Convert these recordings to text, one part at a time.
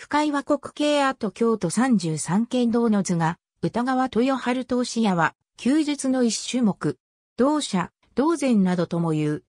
深井和国慶跡京都33県道の図が、歌川豊春投資屋は、休日の一種目、同社、同然などとも言う。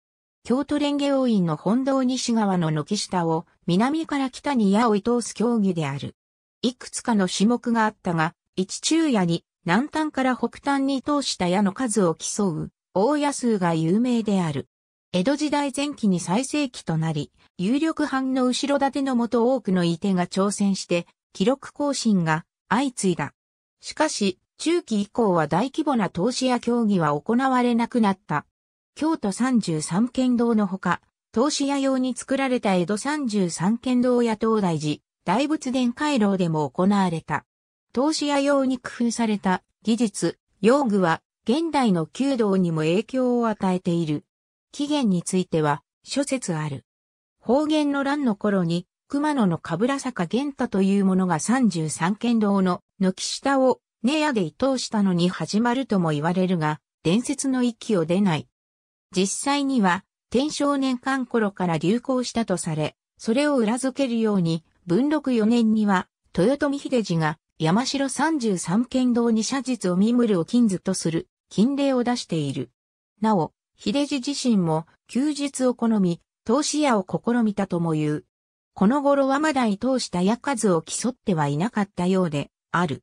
京都連芸王院の本堂西側の軒下を、南から北に矢を通す競技である。いくつかの種目があったが、一昼夜に、南端から北端に通した矢の数を競う、大矢数が有名である。江戸時代前期に最盛期となり、有力班の後ろ盾のもと多くの伊手が挑戦して、記録更新が相次いだ。しかし、中期以降は大規模な投資や競技は行われなくなった。京都33県道のほか、投資屋用に作られた江戸33県道や東大寺、大仏殿回廊でも行われた。投資屋用に工夫された技術、用具は現代の弓道にも影響を与えている。起源については諸説ある。方言の乱の頃に、熊野のかぶら坂玄太というものが33県道の軒下を根屋で伊藤したのに始まるとも言われるが、伝説の域を出ない。実際には、天正年間頃から流行したとされ、それを裏付けるように、文禄4年には、豊臣秀治が山城33県道に写実を見むるを金図とする、禁令を出している。なお、秀治自身も休日を好み、投資屋を試みたとも言う。この頃はまだ伊藤した屋数を競ってはいなかったようで、ある。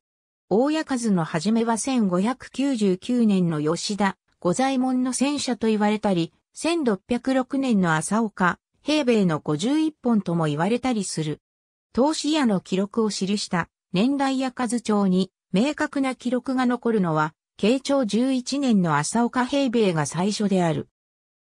大屋数の始めは1599年の吉田、五左衛門の戦車と言われたり、1606年の朝岡、平米の51本とも言われたりする。投資屋の記録を記した年代屋数帳に明確な記録が残るのは、慶長11年の朝岡平米が最初である。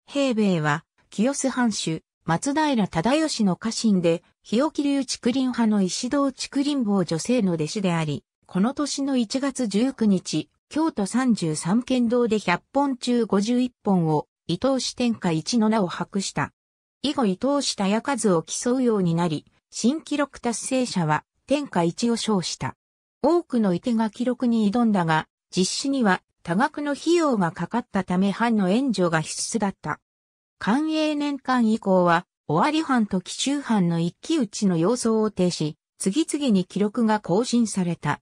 平米は、清須藩主、松平忠義の家臣で、日置流竹林派の石堂竹林坊女性の弟子であり、この年の1月19日、京都33県道で100本中51本を、伊藤氏天下一の名を博した。以後伊藤田や数を競うようになり、新記録達成者は天下一を称した。多くの伊手が記録に挑んだが、実施には多額の費用がかかったため藩の援助が必須だった。寛永年間以降は、尾張藩と紀州藩の一騎打ちの様相を呈し、次々に記録が更新された。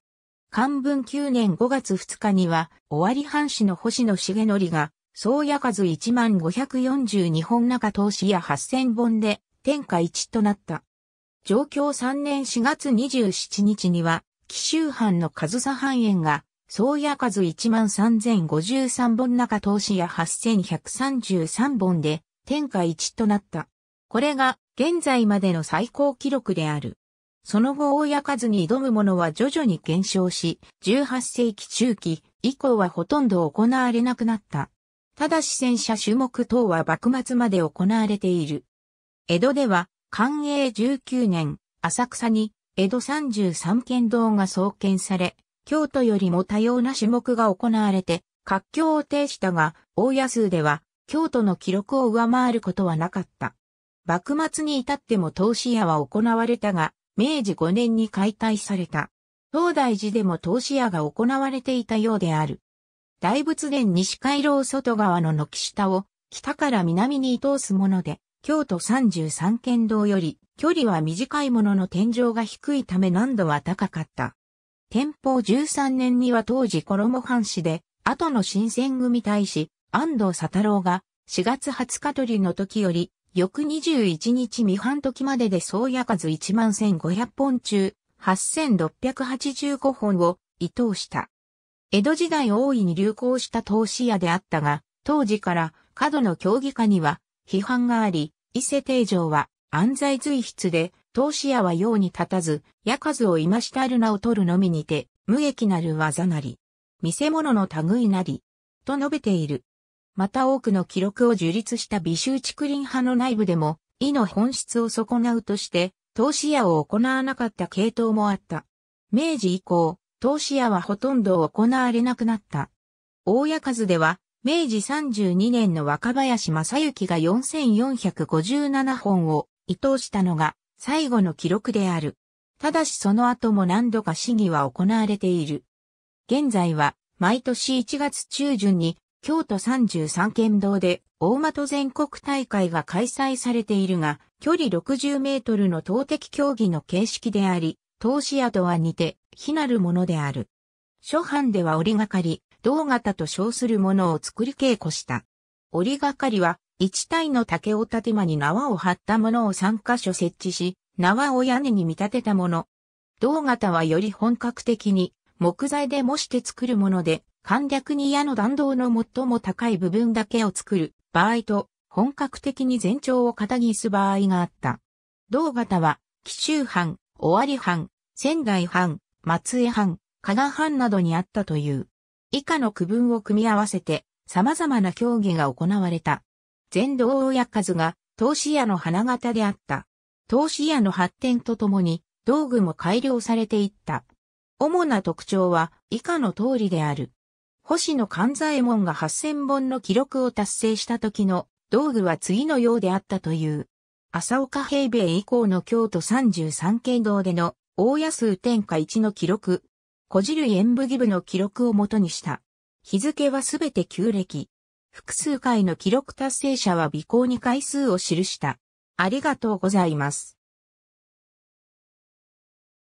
漢文9年5月2日には、尾張藩士の星野重則が、宗谷数1542本中投資や8000本で、天下一となった。上京3年4月27日には、紀州藩の上総藩園が、総屋数13,053本中投資屋8,133本で、天下一となった。これが、現在までの最高記録である。その後大屋数に挑むものは徐々に減少し、18世紀中期以降はほとんど行われなくなった。ただし戦車種目等は幕末まで行われている。江戸では、寛永19年、浅草に江戸33県道が創建され、京都よりも多様な種目が行われて、活況を呈したが、大野数では、京都の記録を上回ることはなかった。幕末に至っても投資屋は行われたが、明治5年に解体された。東大寺でも投資屋が行われていたようである。大仏殿西回廊外側の軒下を北から南に通すもので、京都33県道より距離は短いものの天井が低いため難度は高かった。天保13年には当時衣藩士で、後の新選組大使、安藤佐太郎が、4月20日取りの時より、翌21日未半時までで総夜数11,500本中、8,685本を伊藤した。江戸時代大いに流行した投資屋であったが、当時から過度の競技家には批判があり、伊勢定城は安在随筆で投資屋は用に立たず、屋数を今したる名を取るのみにて、無益なる技なり。見せ物の類なり。と述べている。また多くの記録を樹立した微臭竹林派の内部でも、意の本質を損なうとして、投資屋を行わなかった系統もあった。明治以降、投資屋はほとんど行われなくなった。大屋数では、明治32年の若林正幸が4457本を、伊藤したのが、最後の記録である。ただしその後も何度か試技は行われている。現在は毎年1月中旬に京都33県道で大的全国大会が開催されているが、距離60メートルの投擲競技の形式であり、投資宿は似て、非なるものである。初版では折りがかり、銅型と称するものを作り稽古した。折りがかりは一体の竹を建間に縄を張ったものを3箇所設置し、縄を屋根に見立てたもの。銅型はより本格的に木材で模して作るもので、簡略に矢の弾道の最も高い部分だけを作る場合と、本格的に全長を肩にす場合があった。銅型は、紀州藩、尾張藩、仙台藩、松江藩、加賀藩などにあったという。以下の区分を組み合わせて、様々な競技が行われた。全道親数が投資屋の花形であった。投資屋の発展とともに道具も改良されていった。主な特徴は以下の通りである。星野勘左衛門が8000本の記録を達成した時の道具は次のようであったという。朝岡平米以降の京都33県道での大安数天下一の記録、小汁演武義部の記録をもとにした。日付はすべて旧暦。複数回の記録達成者は尾行に回数を記した。ありがとうございます。